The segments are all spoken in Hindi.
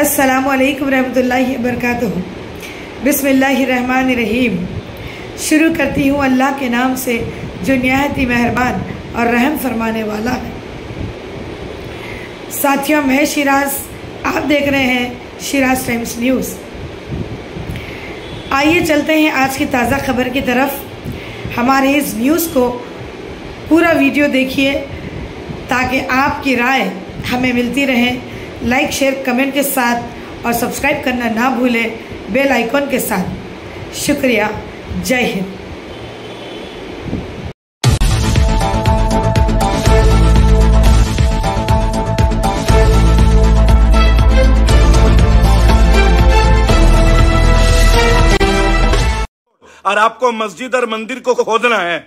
अस्सलाम वालेकुम रहमतुल्लाहि वबरकातुहू बिस्मिल्लाहिर्रहमानिर्रहीम शुरू करती हूँ अल्लाह के नाम से जो नहायत ही मेहरबान और रहम फरमाने वाला है साथियों मैं शिराज आप देख रहे हैं शिराज टाइम्स न्यूज़ आइए चलते हैं आज की ताज़ा खबर की तरफ हमारे इस न्यूज़ को पूरा वीडियो देखिए ताकि आपकी राय हमें मिलती रहे लाइक शेयर कमेंट के साथ और सब्सक्राइब करना ना भूले बेल आइकॉन के साथ शुक्रिया जय हिंद और आपको मस्जिद और मंदिर को खोदना है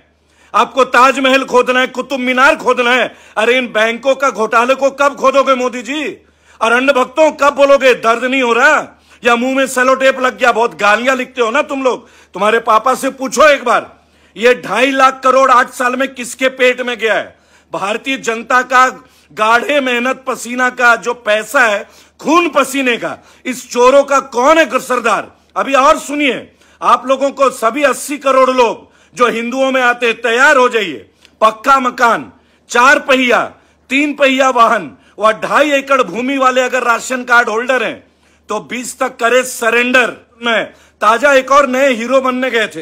आपको ताजमहल खोदना है कुतुब मीनार खोदना है अरे इन बैंकों का घोटाले को कब खोदोगे मोदी जी और अन्य भक्तों कब बोलोगे दर्द नहीं हो रहा या मुंह में सेलो टेप लग गया बहुत गालियां लिखते हो ना तुम लोग तुम्हारे पापा से पूछो एक बार ये ढाई लाख करोड़ आठ साल में किसके पेट में गया है भारतीय जनता का गाढ़े मेहनत पसीना का जो पैसा है खून पसीने का इस चोरों का कौन है सरदार अभी और सुनिए आप लोगों को सभी अस्सी करोड़ लोग जो हिंदुओं में आते तैयार हो जाइए पक्का मकान चार पहिया तीन पहिया वाहन वह ढाई एकड़ भूमि वाले अगर राशन कार्ड होल्डर हैं तो 20 तक करे सरेंडर में ताजा एक और नए हीरो बनने गए थे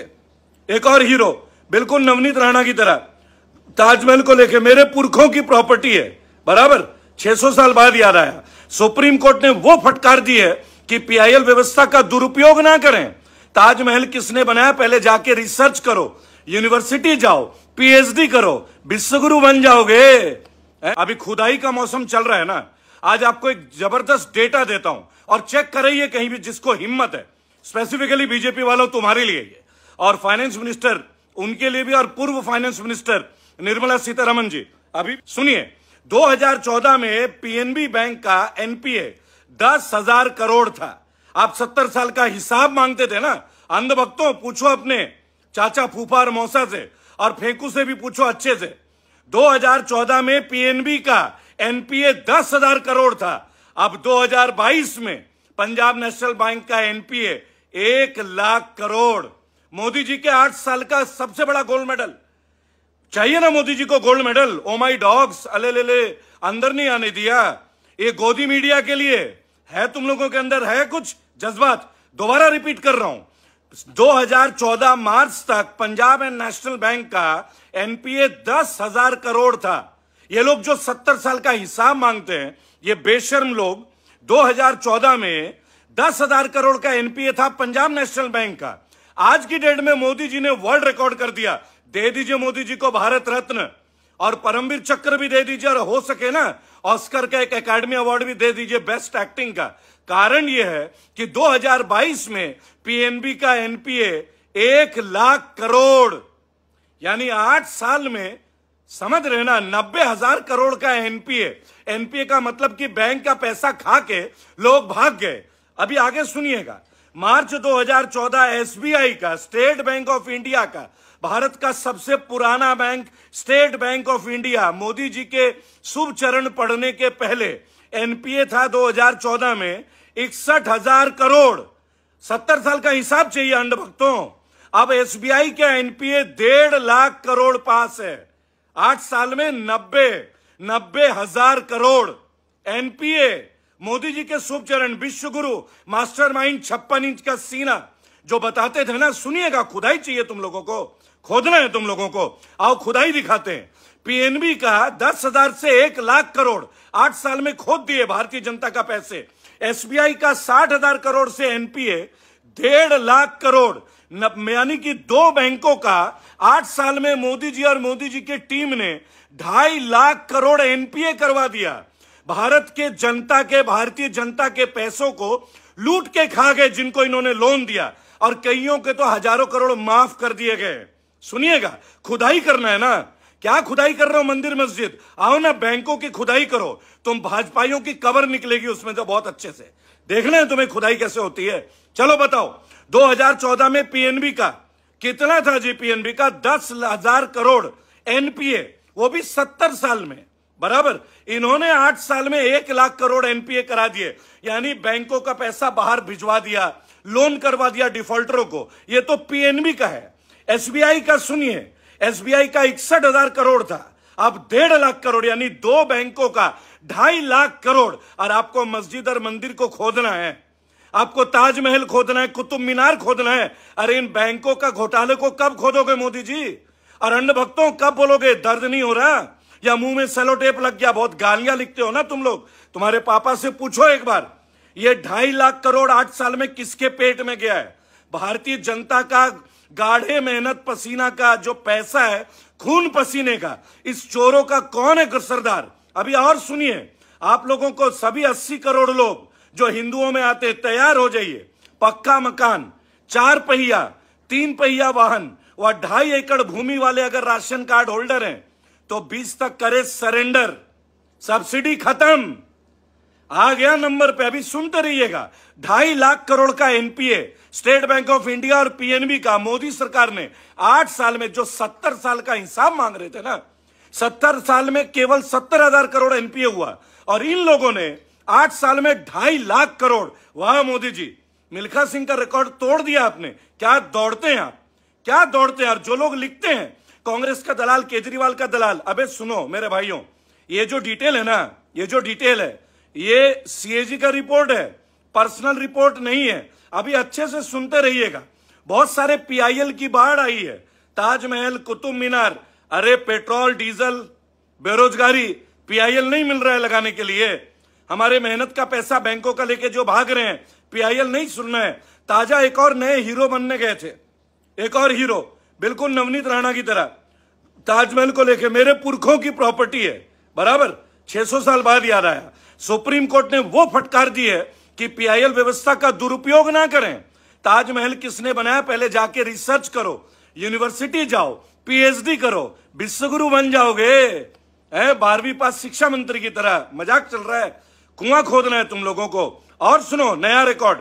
एक और हीरो बिल्कुल नवनीत राणा की तरह ताजमहल को लेके मेरे पुरखों की प्रॉपर्टी है बराबर 600 साल बाद याद आया सुप्रीम कोर्ट ने वो फटकार दी है कि पीआईएल व्यवस्था का दुरुपयोग ना करें ताजमहल किसने बनाया पहले जाके रिसर्च करो यूनिवर्सिटी जाओ पीएचडी करो विश्वगुरु बन जाओगे है? अभी खुदाई का मौसम चल रहा है ना आज आपको एक जबरदस्त डेटा देता हूं और चेक कराइए कहीं भी जिसको हिम्मत है स्पेसिफिकली बीजेपी वालों तुम्हारे लिए और फाइनेंस मिनिस्टर उनके लिए भी और पूर्व फाइनेंस मिनिस्टर निर्मला सीतारमन जी अभी सुनिए 2014 में पीएनबी बैंक का एनपीए दस हजार करोड़ था आप सत्तर साल का हिसाब मांगते थे ना अंधभक्तों पूछो अपने चाचा फूफा और मौसा से और फेंकू से भी पूछो अच्छे से 2014 में पीएनबी का एनपीए दस हजार करोड़ था अब 2022 में पंजाब नेशनल बैंक का एनपीए एक लाख करोड़ मोदी जी के आठ साल का सबसे बड़ा गोल्ड मेडल चाहिए ना मोदी जी को gold medal oh my dogs अले ले ले अंदर नहीं आने दिया ये गोदी मीडिया के लिए है तुम लोगों के अंदर है कुछ जज्बात दोबारा रिपीट कर रहा हूं 2014 मार्च तक पंजाब एंड नेशनल बैंक का एनपीए दस हजार करोड़ था ये लोग जो सत्तर साल का हिसाब मांगते हैं ये बेशर्म लोग 2014 में दस हजार करोड़ का एनपीए था पंजाब नेशनल बैंक का आज की डेट में मोदी जी ने वर्ल्ड रिकॉर्ड कर दिया दे दीजिए मोदी जी को भारत रत्न और परमवीर चक्र भी दे दीजिए और हो सके ना ऑस्कर का एक एकेडमी अवार्ड भी दे दीजिए बेस्ट एक्टिंग का कारण यह है कि 2022 में पीएनबी का एनपीए एक लाख करोड़ यानी आठ साल में समझ रहे ना नब्बे हजार करोड़ का एनपीए एनपीए का मतलब कि बैंक का पैसा खा के लोग भाग गए अभी आगे सुनिएगा मार्च 2014 एसबीआई का स्टेट बैंक ऑफ इंडिया का भारत का सबसे पुराना bank State Bank of India Modi ji के शुभ चरण पढ़ने के पहले एनपीए था 2014 में इकसठ हजार करोड़ सत्तर साल का हिसाब चाहिए अंड भक्तों अब एसबीआई के एनपीए डेढ़ लाख करोड़ पास है आठ साल में नब्बे नब्बे हजार करोड़ एनपीए मोदी जी के शुभ चरण विश्व गुरु मास्टर माइंड छप्पन इंच का सीना जो बताते थे ना सुनिएगा खुदाई चाहिए तुम लोगों को खोदना है तुम लोगों को आओ खुदाई दिखाते हैं पीएनबी का दस हजार से एक लाख करोड़ आठ साल में खोद दिए भारतीय जनता का पैसे एसबीआई का साठ हजार करोड़ से एनपीए डेढ़ लाख करोड़ यानी कि दो बैंकों का आठ साल में मोदी जी और मोदी जी की टीम ने ढाई लाख करोड़ एनपीए करवा दिया भारत के जनता के भारतीय जनता के पैसों को लूट के खा गए जिनको इन्होंने लोन दिया और कईयों के तो हजारों करोड़ माफ कर दिए गए सुनिएगा खुदाई करना है ना क्या खुदाई कर रहे हो मंदिर मस्जिद आओ ना बैंकों की खुदाई करो तुम भाजपाइयों की कबर निकलेगी उसमें तो बहुत अच्छे से देखना है तुम्हें खुदाई कैसे होती है चलो बताओ 2014 में पीएनबी का कितना था जी पीएनबी का दस हजार करोड़ एनपीए वो भी सत्तर साल में बराबर इन्होंने आठ साल में एक लाख करोड़ एनपीए करा दिए यानी बैंकों का पैसा बाहर भिजवा दिया लोन करवा दिया डिफॉल्टरों को ये तो पीएनबी का है एसबीआई का सुनिए एसबीआई का इकसठ हजार करोड़ था अब डेढ़ लाख करोड़ यानी दो बैंकों का ढाई लाख करोड़ और आपको मस्जिद और मंदिर को खोदना है आपको ताजमहल खोदना है कुतुब मीनार खोदना है अरे इन बैंकों का घोटाले को कब खोदोगे मोदी जी और अन्य भक्तों कब बोलोगे दर्द नहीं हो रहा या मुंह में सेलो टेप लग गया बहुत गालियां लिखते हो ना तुम लोग तुम्हारे पापा से पूछो एक बार ये ढाई लाख करोड़ आठ साल में किसके पेट में गया है भारतीय जनता का गाढ़े मेहनत पसीना का जो पैसा है खून पसीने का इस चोरों का कौन है सरदार अभी और सुनिए आप लोगों को सभी अस्सी करोड़ लोग जो हिंदुओं में आते तैयार हो जाइए पक्का मकान चार पहिया तीन पहिया वाहन व वा ढाई एकड़ भूमि वाले अगर राशन कार्ड होल्डर हैं तो 20 तक करे सरेंडर सब्सिडी खत्म आ गया नंबर पे अभी सुनते रहिएगा ढाई लाख करोड़ का NPA State Bank of India और पीएनबी का मोदी सरकार ने आठ साल में जो सत्तर साल का हिसाब मांग रहे थे ना सत्तर साल में केवल सत्तर हजार करोड़ एनपीए हुआ और इन लोगों ने आठ साल में ढाई लाख करोड़ वाह मोदी जी मिल्खा सिंह का रिकॉर्ड तोड़ दिया आपने क्या दौड़ते हैं आप क्या दौड़ते हैं और जो लोग लिखते हैं कांग्रेस का दलाल केजरीवाल का दलाल अबे सुनो मेरे भाइयों ये जो डिटेल है ना ये जो डिटेल है ये सीएजी का रिपोर्ट है पर्सनल रिपोर्ट नहीं है अभी अच्छे से सुनते रहिएगा बहुत सारे पीआईएल की बाढ़ आई है ताजमहल कुतुब मीनार अरे पेट्रोल डीजल बेरोजगारी पीआईएल नहीं मिल रहा है लगाने के लिए हमारे मेहनत का पैसा बैंकों का लेके जो भाग रहे हैं पीआईएल नहीं रहे हैं ताजा एक और नए हीरो बनने गए थे एक और हीरो बिल्कुल नवनीत राणा की तरह ताजमहल को लेके मेरे पुरखों की प्रॉपर्टी है बराबर 600 साल बाद याद आया सुप्रीम कोर्ट ने वो फटकार दी है कि पीआईएल व्यवस्था का दुरुपयोग ना करें ताजमहल किसने बनाया पहले जाके रिसर्च करो यूनिवर्सिटी जाओ पीएचडी करो विश्वगुरु बन जाओगे बारहवीं पास शिक्षा मंत्री की तरह मजाक चल रहा है कुआं खोदना है तुम लोगों को और सुनो नया रिकॉर्ड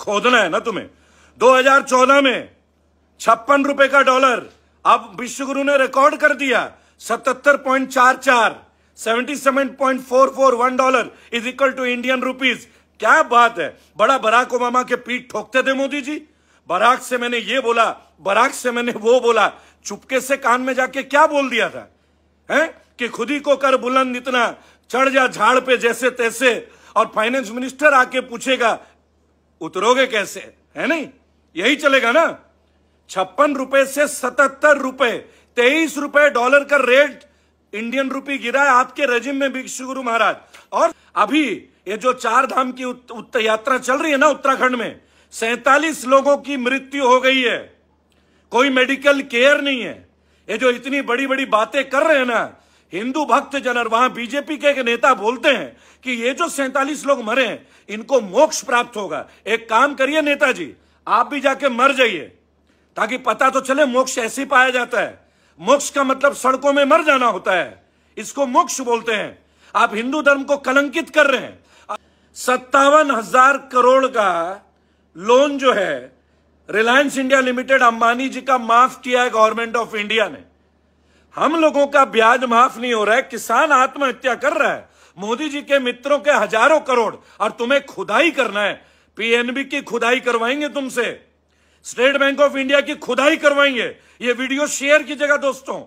खोदना है ना तुम्हें 2014 में छप्पन रुपए का डॉलर अब विश्वगुरु ने रिकॉर्ड कर दिया सतहत्तर पॉइंट चार चार 77.441 dollar is equal to Indian rupees क्या बात है बड़ा बराक ओबामा के पीठ ठोकते थे मोदी जी बराक से मैंने ये बोला बराक से मैंने वो बोला चुपके से कान में जाके क्या बोल दिया था हैं कि खुद ही को कर बुलंद इतना चढ़ जा झाड़ पे जैसे तैसे और फाइनेंस मिनिस्टर आके पूछेगा उतरोगे कैसे है नहीं यही चलेगा ना छप्पन रुपए से सतहत्तर रुपए तेईस रुपए डॉलर का रेट इंडियन रूपी गिरा है आपके रजिम में भिक्षु गुरु महाराज और अभी ये जो चार धाम की उत, उत, यात्रा चल रही है ना उत्तराखंड में सैतालीस लोगों की मृत्यु हो गई है कोई मेडिकल केयर नहीं है ये जो इतनी बड़ी बड़ी बातें कर रहे हैं ना हिंदू भक्त जन और वहां बीजेपी के एक नेता बोलते हैं कि ये जो सैतालीस लोग मरे हैं इनको मोक्ष प्राप्त होगा एक काम करिए नेताजी आप भी जाके मर जाइए ताकि पता तो चले मोक्ष ऐसे पाया जाता है मोक्ष का मतलब सड़कों में मर जाना होता है इसको मोक्ष बोलते हैं आप हिंदू धर्म को कलंकित कर रहे हैं सत्तावन हजार करोड़ का लोन जो है Reliance India Limited Ambani ji का माफ किया है गवर्नमेंट ऑफ इंडिया ने हम लोगों का ब्याज माफ नहीं हो रहा है किसान आत्महत्या कर रहा है मोदी जी के मित्रों के हजारों करोड़ और तुम्हें खुदाई करना है पीएनबी की खुदाई करवाएंगे तुमसे स्टेट बैंक ऑफ इंडिया की खुदाई करवाएंगे ये वीडियो शेयर कीजिएगा दोस्तों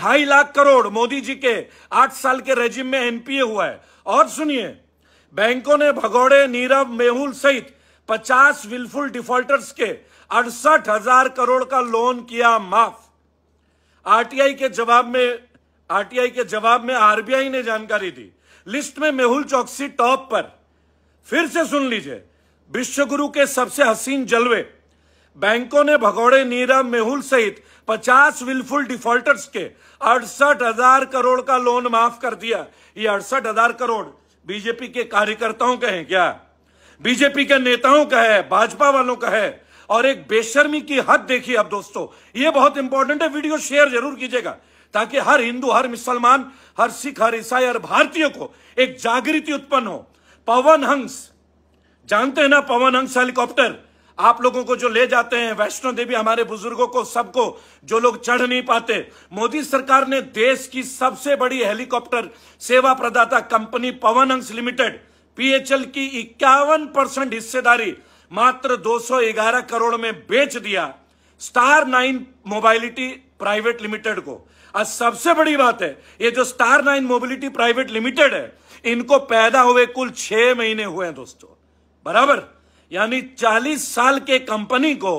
ढाई लाख करोड़ मोदी जी के आठ साल के रेजिम में एनपीए हुआ है और सुनिए बैंकों ने भगौड़े नीरव मेहुल सहित 50 विलफुल डिफॉल्टर्स के अड़सठ हजार करोड़ का लोन किया माफ आरटीआई के जवाब में आरटीआई के जवाब में आरबीआई ने जानकारी दी लिस्ट में मेहुल चौकसी टॉप पर फिर से सुन लीजिए विश्वगुरु के सबसे हसीन जलवे बैंकों ने भगौड़े नीरव मेहुल सहित 50 विलफुल डिफॉल्टर्स के अड़सठ हजार करोड़ का लोन माफ कर दिया ये अड़सठ हजार करोड़ बीजेपी के कार्यकर्ताओं का है क्या बीजेपी के नेताओं का है भाजपा वालों का है और एक बेशर्मी की हद देखिए अब दोस्तों ये बहुत इंपॉर्टेंट है वीडियो शेयर जरूर कीजिएगा ताकि हर हिंदू हर मुसलमान हर सिख हर ईसाई हर भारतीय को एक जागृति उत्पन्न हो पवन हंस जानते हैं ना पवन हंस हेलीकॉप्टर आप लोगों को जो ले जाते हैं वैष्णो देवी हमारे बुजुर्गों को सबको जो लोग चढ़ नहीं पाते मोदी सरकार ने देश की सबसे बड़ी हेलीकॉप्टर सेवा प्रदाता कंपनी पवन अंश लिमिटेड पीएचएल की इक्यावन परसेंट हिस्सेदारी मात्र 211 करोड़ में बेच दिया Star Nine Mobility Private Limited को आज सबसे बड़ी बात है ये जो Star Nine Mobility Private Limited है इनको पैदा हुए कुल छह महीने हुए हैं दोस्तों बराबर यानी 40 साल के कंपनी को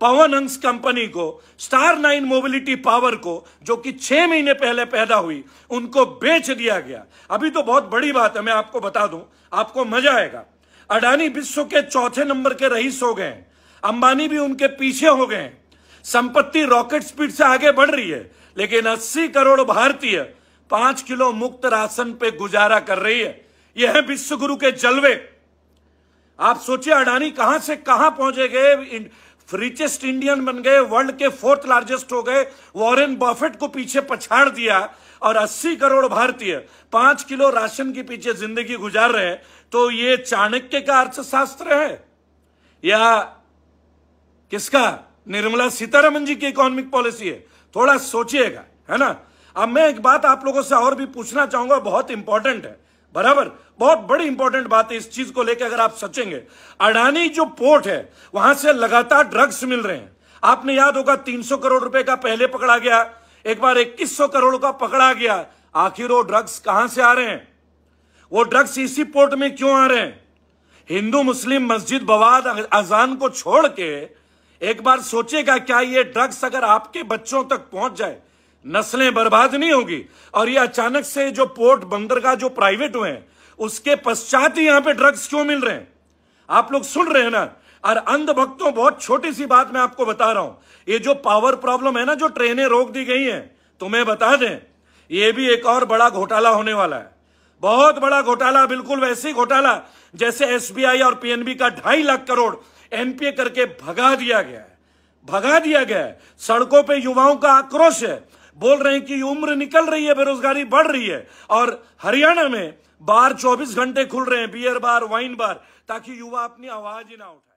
पवन अंश कंपनी को स्टार नाइन मोबिलिटी पावर को जो कि छह महीने पहले पैदा हुई उनको बेच दिया गया अभी तो बहुत बड़ी बात है मैं आपको बता दूं आपको मजा आएगा अडानी विश्व के चौथे नंबर के रईस हो गए अंबानी भी उनके पीछे हो गए संपत्ति रॉकेट स्पीड से आगे बढ़ रही है लेकिन 80 करोड़ भारतीय पांच किलो मुक्त राशन पे गुजारा कर रही है यह है विश्वगुरु के जलवे आप सोचिए अडानी कहां से कहां पहुंचे गए रिचेस्ट इंडियन बन गए वर्ल्ड के फोर्थ लार्जेस्ट हो गए वॉरेन बफेट को पीछे पछाड़ दिया और 80 करोड़ भारतीय पांच किलो राशन के पीछे जिंदगी गुजार रहे हैं तो ये चाणक्य का अर्थशास्त्र है या किसका निर्मला सीतारमन जी की इकोनॉमिक पॉलिसी है थोड़ा सोचिएगा है ना अब मैं एक बात आप लोगों से और भी पूछना चाहूंगा बहुत इंपॉर्टेंट है बराबर बहुत बड़ी इंपॉर्टेंट बात है इस चीज को लेकर अगर आप सोचेंगे अडानी जो पोर्ट है वहां से लगातार ड्रग्स मिल रहे हैं आपने याद होगा 300 करोड़ रुपए का पहले पकड़ा गया एक बार 2100 करोड़ का पकड़ा गया आखिर वो ड्रग्स कहां से आ रहे हैं वो ड्रग्स इसी पोर्ट में क्यों आ रहे हैं हिंदू मुस्लिम मस्जिद बवाद अजान को छोड़ के एक बार सोचेगा क्या ये ड्रग्स अगर आपके बच्चों तक पहुंच जाए नस्लें बर्बाद नहीं होगी और ये अचानक से जो पोर्ट बंदरगाह जो प्राइवेट हुए हैं उसके पश्चात ही यहां पे ड्रग्स क्यों मिल रहे हैं आप लोग सुन रहे हैं ना और अंध भक्तों बहुत छोटी सी बात मैं आपको बता रहा हूं ये जो पावर प्रॉब्लम है ना जो ट्रेनें रोक दी गई हैं तुम्हें बता दें ये भी एक और बड़ा घोटाला होने वाला है बहुत बड़ा घोटाला बिल्कुल वैसे घोटाला जैसे एसबीआई और पीएनबी का ढाई लाख करोड़ एनपीए करके भगा दिया गया है भगा दिया गया है सड़कों पे युवाओं का आक्रोश है बोल रहे हैं कि उम्र निकल रही है बेरोजगारी बढ़ रही है और हरियाणा में बार 24 घंटे खुल रहे हैं बियर बार वाइन बार ताकि युवा अपनी आवाज ही ना उठाए